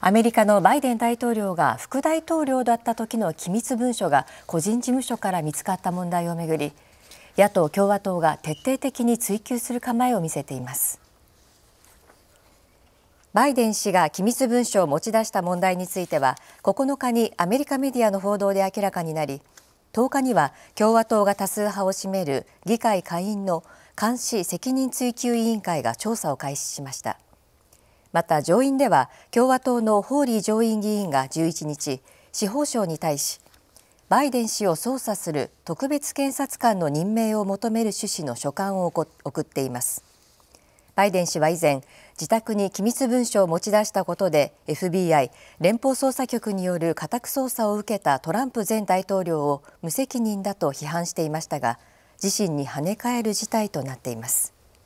アメリカのバイデン大統領が副大統領だった時の機密文書が個人事務所から見つかった問題をめぐり野党・共和党が徹底的に追及する構えを見せていますバイデン氏が機密文書を持ち出した問題については9日にアメリカメディアの報道で明らかになり10日には共和党が多数派を占める議会下院の監視責任追及委員会が調査を開始しました。また上院では共和党のホーリー上院議員が11日司法省に対しバイデン氏を捜査する特別検察官の任命を求める趣旨の書簡を送っていますバイデン氏は以前自宅に機密文書を持ち出したことで FBI 連邦捜査局による家宅捜査を受けたトランプ前大統領を無責任だと批判していましたが自身に跳ね返る事態となっています